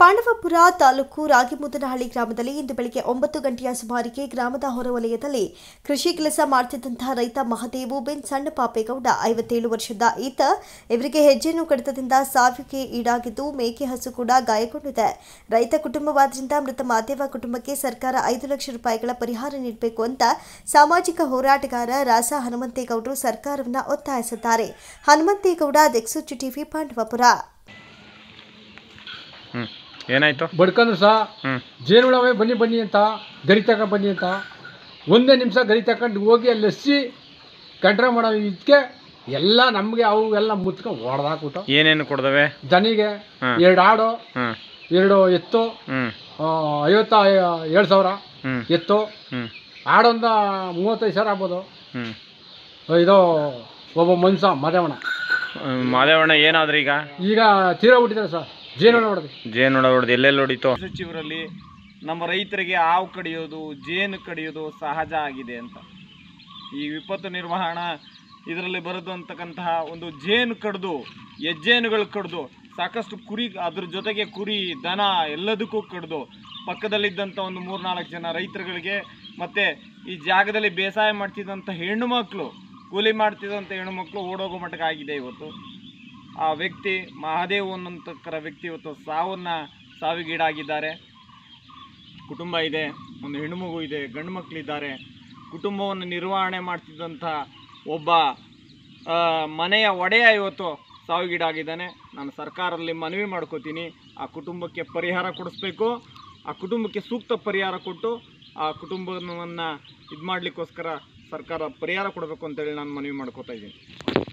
ಪಾಂಡವಪುರ ತಾಲೂಕು ರಾಗಿಮುದನಹಳ್ಳಿ ಗ್ರಾಮದಲ್ಲಿ ಇಂದು ಬೆಳಗ್ಗೆ ಒಂಬತ್ತು ಗಂಟೆಯ ಸುಮಾರಿಗೆ ಗ್ರಾಮದ ಹೊರವಲಯದಲ್ಲಿ ಕೃಷಿ ಕೆಲಸ ಮಾಡುತ್ತಿದ್ದಂತಹ ರೈತ ಮಹದೇವು ಬಿನ್ ಸಣ್ಣ ಪಾಪೇಗೌಡ ಐವತ್ತೇಳು ವರ್ಷದ ಈತ ಇವರಿಗೆ ಹೆಜ್ಜೆಯನ್ನು ಕಡಿತದಿಂದ ಸಾವಿಗೆ ಈಡಾಗಿದ್ದು ಮೇಕೆ ಹಸು ಕೂಡ ಗಾಯಗೊಂಡಿದೆ ರೈತ ಕುಟುಂಬವಾದ್ರಿಂದ ಮೃತ ಮಹದೇವ ಕುಟುಂಬಕ್ಕೆ ಸರ್ಕಾರ ಐದು ಲಕ್ಷ ರೂಪಾಯಿಗಳ ಪರಿಹಾರ ನೀಡಬೇಕು ಅಂತ ಸಾಮಾಜಿಕ ಹೋರಾಟಗಾರ ರಾಸ ಹನುಮಂತೇಗೌಡರು ಸರ್ಕಾರವನ್ನು ಒತ್ತಾಯಿಸಿದ್ದಾರೆ ಹನುಮಂತೇಗೌಡ ದೆಕ್ಸೂಚಿ ಟಿವಿ ಪಾಂಡವಪುರ ಏನಾಯ್ತು ಬಡ್ಕಂದ್ರು ಸಹ ಜೇನುಳವೇ ಬನ್ನಿ ಬನ್ನಿ ಅಂತ ಗರಿ ತಗೊಂಡ್ ಬನ್ನಿ ಅಂತ ಒಂದೇ ನಿಮಿಷ ಗರಿ ತಕೊಂಡು ಹೋಗಿ ಅಲ್ಲಿ ಎಸ್ಸಿ ಕಂಟ್ರೋಲ್ ಮಾಡೋ ಇದಕ್ಕೆ ಎಲ್ಲ ನಮಗೆ ಅವು ಎಲ್ಲ ಮುತ್ಕೊಂಡು ಹೊಡೆದಾಕ್ಬಿಟ್ಟು ಏನೇನು ಕೊಡ್ದವೆ ಜನಿಗೆ ಎರಡು ಆಡು ಎರಡು ಎತ್ತು ಐವತ್ತ ಏಳು ಸಾವಿರ ಎತ್ತು ಆಡೊಂದ ಮೂವತ್ತೈದು ಸಾವಿರ ಆಗ್ಬೋದು ಇದು ಒಬ್ಬ ಮನುಷ್ಯ ಮಾದೇವಣ್ಣ ಮಾದೇವಣ್ಣ ಏನಾದ್ರೂ ಈಗ ಈಗ ತೀರಾ ಬಿಟ್ಟಿದ್ದಾರೆ ಸರ್ ಜೇನು ಹೊಡೆದು ಎಲ್ಲೆಲ್ಲಿ ಹೊಡಿತು ಸಚಿವರಲ್ಲಿ ನಮ್ಮ ರೈತರಿಗೆ ಹಾವು ಕಡಿಯೋದು ಜೇನು ಕಡಿಯೋದು ಸಹಜ ಆಗಿದೆ ಅಂತ ಈ ವಿಪತ್ತು ನಿರ್ವಹಣಾ ಇದರಲ್ಲಿ ಅಂತಕ್ಕಂತಹ ಒಂದು ಜೇನು ಕಡ್ದು ಹೆಜ್ಜೇನುಗಳು ಕಡ್ದು ಸಾಕಷ್ಟು ಕುರಿ ಅದ್ರ ಜೊತೆಗೆ ಕುರಿ ದನ ಎಲ್ಲದಕ್ಕೂ ಕಡ್ದು ಪಕ್ಕದಲ್ಲಿದ್ದಂಥ ಒಂದು ಮೂರು ನಾಲ್ಕು ಜನ ರೈತರುಗಳಿಗೆ ಮತ್ತು ಈ ಜಾಗದಲ್ಲಿ ಬೇಸಾಯ ಮಾಡ್ತಿದ್ದಂಥ ಹೆಣ್ಣು ಮಕ್ಕಳು ಕೂಲಿ ಮಾಡ್ತಿದ್ದಂಥ ಹೆಣ್ಣು ಮಕ್ಕಳು ಓಡೋಗೋ ಮಟ್ಟಕ್ಕೆ ಆಗಿದೆ ಇವತ್ತು ಆ ವ್ಯಕ್ತಿ ಮಹಾದೇವ್ ಅನ್ನೋಂಥಕ್ಕರ ವ್ಯಕ್ತಿ ಇವತ್ತು ಸಾವನ್ನ ಸಾವಿಗೀಡಾಗಿದ್ದಾರೆ ಕುಟುಂಬ ಇದೆ ಒಂದು ಹೆಣ್ಣುಮಗು ಇದೆ ಗಂಡು ಮಕ್ಕಳಿದ್ದಾರೆ ಕುಟುಂಬವನ್ನು ನಿರ್ವಹಣೆ ಮಾಡ್ತಿದ್ದಂಥ ಒಬ್ಬ ಮನೆಯ ಒಡೆಯ ಇವತ್ತು ಸಾವಿಗೀಡಾಗಿದ್ದಾನೆ ನಾನು ಸರ್ಕಾರದಲ್ಲಿ ಮನವಿ ಮಾಡ್ಕೋತೀನಿ ಆ ಕುಟುಂಬಕ್ಕೆ ಪರಿಹಾರ ಕೊಡಿಸ್ಬೇಕು ಆ ಕುಟುಂಬಕ್ಕೆ ಸೂಕ್ತ ಪರಿಹಾರ ಕೊಟ್ಟು ಆ ಕುಟುಂಬವನ್ನು ಇದು ಮಾಡಲಿಕ್ಕೋಸ್ಕರ ಸರ್ಕಾರ ಪರಿಹಾರ ಕೊಡಬೇಕು ಅಂತೇಳಿ ನಾನು ಮನವಿ ಮಾಡ್ಕೋತಾ ಇದ್ದೀನಿ